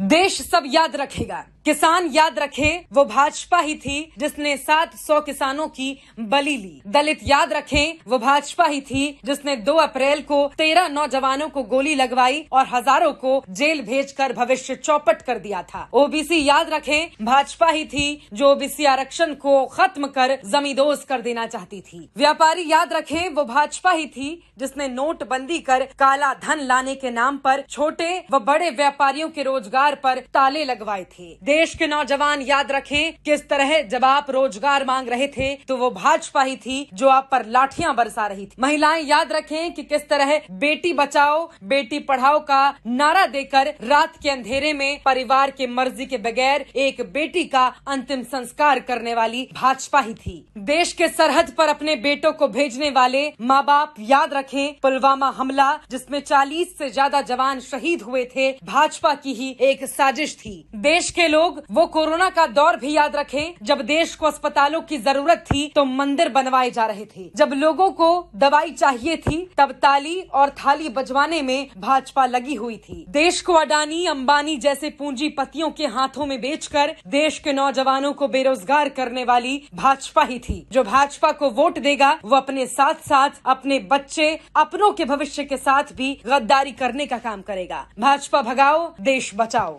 देश सब याद रखेगा किसान याद रखे वो भाजपा ही थी जिसने 700 किसानों की बलि ली दलित याद रखे वो भाजपा ही थी जिसने 2 अप्रैल को 13 नौजवानों को गोली लगवाई और हजारों को जेल भेजकर भविष्य चौपट कर दिया था ओबीसी याद रखे भाजपा ही थी जो ओबीसी आरक्षण को खत्म कर जमीदोज कर देना चाहती थी व्यापारी याद रखे वो भाजपा ही थी जिसने नोटबंदी कर काला धन लाने के नाम पर छोटे व बड़े व्यापारियों के रोजगार पर ताले लगवाए थे देश के नौजवान याद रखें किस तरह जब आप रोजगार मांग रहे थे तो वो भाजपा ही थी जो आप पर लाठियां बरसा रही थी महिलाएं याद रखें कि किस तरह बेटी बचाओ बेटी पढ़ाओ का नारा देकर रात के अंधेरे में परिवार के मर्जी के बगैर एक बेटी का अंतिम संस्कार करने वाली भाजपा ही थी देश के सरहद पर अपने बेटों को भेजने वाले माँ बाप याद रखें पुलवामा हमला जिसमें चालीस से ज्यादा जवान शहीद हुए थे भाजपा की ही एक साजिश थी देश के लोग लोग वो कोरोना का दौर भी याद रखें जब देश को अस्पतालों की जरूरत थी तो मंदिर बनवाए जा रहे थे जब लोगों को दवाई चाहिए थी तब ताली और थाली बजवाने में भाजपा लगी हुई थी देश को अडानी अंबानी जैसे पूंजीपतियों के हाथों में बेचकर देश के नौजवानों को बेरोजगार करने वाली भाजपा ही थी जो भाजपा को वोट देगा वो अपने साथ साथ अपने बच्चे अपनों के भविष्य के साथ भी गद्दारी करने का काम करेगा भाजपा भगाओ देश बचाओ